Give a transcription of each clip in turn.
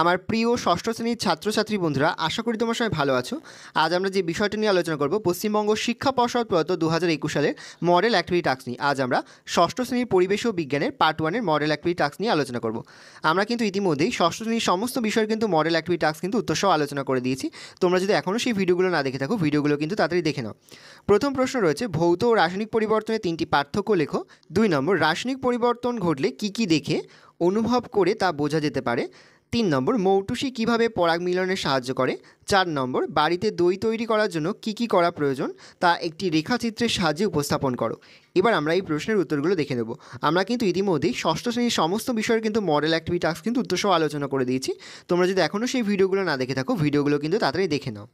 আমার প্রিয় ষষ্ঠ শ্রেণীর ছাত্রছাত্রী বন্ধুরা আশা করি তোমার সবাই ভালো আছো আজ আমরা যে বিষয়টি নিয়ে আলোচনা করব পশ্চিমবঙ্গ শিক্ষা পর্ষদ প্রদত্ত দু হাজার একুশ সালের মডেল অ্যাক্টিভিটি টাস্ক নিয়ে আজ আমরা ষষ্ঠ শ্রেণীর পরিবেশ ও বিজ্ঞানের পার্ট ওয়ানের মডেল অ্যাক্টিভিটি টাস্ক নিয়ে আলোচনা করব আমরা কিন্তু ইতিমধ্যেই ষষ্ঠ শ্রেণীর সমস্ত বিষয়ের কিন্তু মডেল অ্যাক্টিভিটি টাস্ক কিন্তু উত্তরসহ আলোচনা করে দিয়েছি তোমরা যদি এখনও সেই ভিডিওগুলো না দেখে থাকো ভিডিওগুলো কিন্তু তাড়াতাড়ি দেখে নাও প্রথম প্রশ্ন রয়েছে ভৌত ও রাসায়নিক পরিবর্তনের তিনটি পার্থক্য লেখো দুই নম্বর রাসায়নিক পরিবর্তন ঘটলে কি কি দেখে অনুভব করে তা বোঝা যেতে পারে তিন নম্বর মৌটুসি কিভাবে পরাগ মিলনে সাহায্য করে চার নম্বর বাড়িতে দই তৈরি করার জন্য কি কি করা প্রয়োজন তা একটি রেখাচিত্রের সাহায্যে উপস্থাপন করো এবার আমরা এই প্রশ্নের উত্তরগুলো দেখে নেব আমরা কিন্তু ইতিমধ্যেই ষষ্ঠ শ্রেণীর সমস্ত বিষয়ের কিন্তু মডেল অ্যাক্টিভি টাস্ক কিন্তু উত্তরসহ আলোচনা করে দিয়েছি তোমরা যদি এখনও সেই ভিডিওগুলো না দেখে থাকো ভিডিওগুলো কিন্তু তাড়াতাড়ি দেখে নাও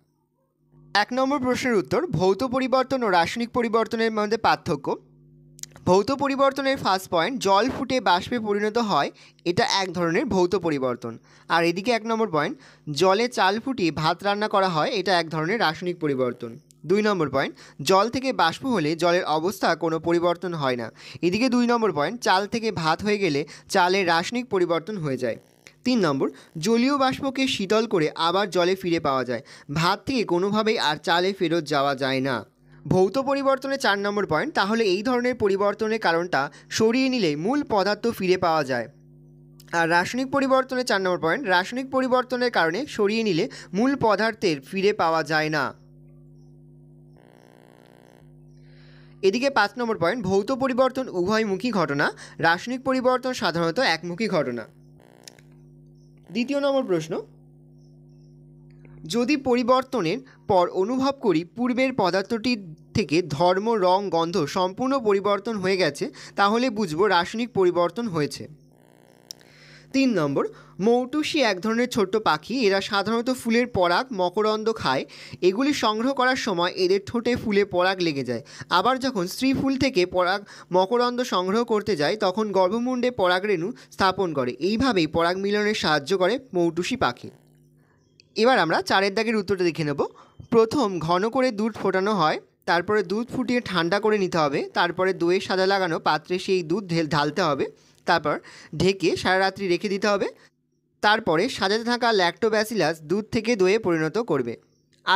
এক নম্বর প্রশ্নের উত্তর ভৌত পরিবর্তন ও রাসায়নিক পরিবর্তনের মধ্যে পার্থক্য ভৌত পরিবর্তনের ফার্স্ট পয়েন্ট জল ফুটে বাষ্পে পরিণত হয় এটা এক ধরনের ভৌত পরিবর্তন আর এদিকে এক নম্বর পয়েন্ট জলে চাল ফুটিয়ে ভাত রান্না করা হয় এটা এক ধরনের রাসায়নিক পরিবর্তন দুই নম্বর পয়েন্ট জল থেকে বাষ্প হলে জলের অবস্থা কোনো পরিবর্তন হয় না এদিকে দুই নম্বর পয়েন্ট চাল থেকে ভাত হয়ে গেলে চালের রাসায়নিক পরিবর্তন হয়ে যায় তিন নম্বর জলীয় বাষ্পকে শীতল করে আবার জলে ফিরে পাওয়া যায় ভাত থেকে কোনোভাবেই আর চালে ফেরত যাওয়া যায় না ভৌত পরিবর্তনে চার নম্বর পয়েন্ট তাহলে এই ধরনের পরিবর্তনের কারণটা সরিয়ে নিলে মূল পদার্থ ফিরে পাওয়া যায় আর রাসায়নিক পরিবর্তনে চার নম্বর পয়েন্ট রাসায়নিক পরিবর্তনের কারণে সরিয়ে নিলে মূল পদার্থের ফিরে পাওয়া যায় না এদিকে পাঁচ নম্বর পয়েন্ট ভৌত পরিবর্তন উভয়মুখী ঘটনা রাসায়নিক পরিবর্তন সাধারণত একমুখী ঘটনা দ্বিতীয় নম্বর প্রশ্ন যদি পরিবর্তনের পর অনুভব করি পূর্বের পদার্থটির থেকে ধর্ম রং গন্ধ সম্পূর্ণ পরিবর্তন হয়ে গেছে তাহলে বুঝব রাসায়নিক পরিবর্তন হয়েছে তিন নম্বর মৌটুসি এক ধরনের ছোট্ট পাখি এরা সাধারণত ফুলের পরাগ মকরন্দ খায় এগুলি সংগ্রহ করার সময় এদের ঠোঁটে ফুলে পরাগ লেগে যায় আবার যখন স্ত্রী ফুল থেকে পরাগ মকরন্দ সংগ্রহ করতে যায় তখন গর্ভমুণ্ডে পরাগরেণু স্থাপন করে এইভাবেই পরাগ মিলনের সাহায্য করে মৌটুসি পাখি এবার আমরা চারের দাগের উত্তরটা দেখে নেব প্রথম ঘন করে দুধ ফোটানো হয় তারপরে দুধ ফুটিয়ে ঠান্ডা করে নিতে হবে তারপরে দইয়ের সাদা লাগানো পাত্রে সেই দুধ ঢালতে হবে তারপর ঢেকে সারা রাত্রি রেখে দিতে হবে তারপরে সাজাতে থাকা ল্যাক্টোব্যাসিলাস দুধ থেকে দইয়ে পরিণত করবে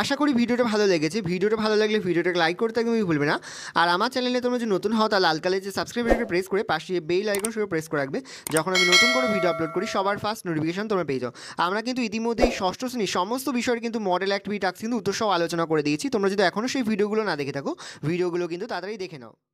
আশা করি ভিডিওটা ভালো লেগেছে ভিডিওটা ভালো লাগলে ভিডিওটাকে লাইক করতে তুমি ভুলবে না আর আমার চ্যানেলে তোমরা যে নতুন হও তা লাল কালে যে সাবস্ক্রাইব প্রেস করে পাশে বেল আইকন শুরু প্রেস করে রাখবে যখন আমি নতুন কোনো ভিডিও আপলোড করি সবার ফার্স্ট নোটিফিকেশন তোমরা পেয়ে যাও আমরা কিন্তু ইতিমধ্যেই ষষ্ঠ শ্রেণীর সমস্ত বিষয়ের কিন্তু মডেল অ্যাক্ট বি টাক্স কিন্তু উত্তর সহ আলোচনা করে দিয়েছি তোমরা যদি এখনও সেই ভিডিওগুলো না দেখে থাকো ভিডিওগুলো কিন্তু তাড়াতাড়ি দেখে নাও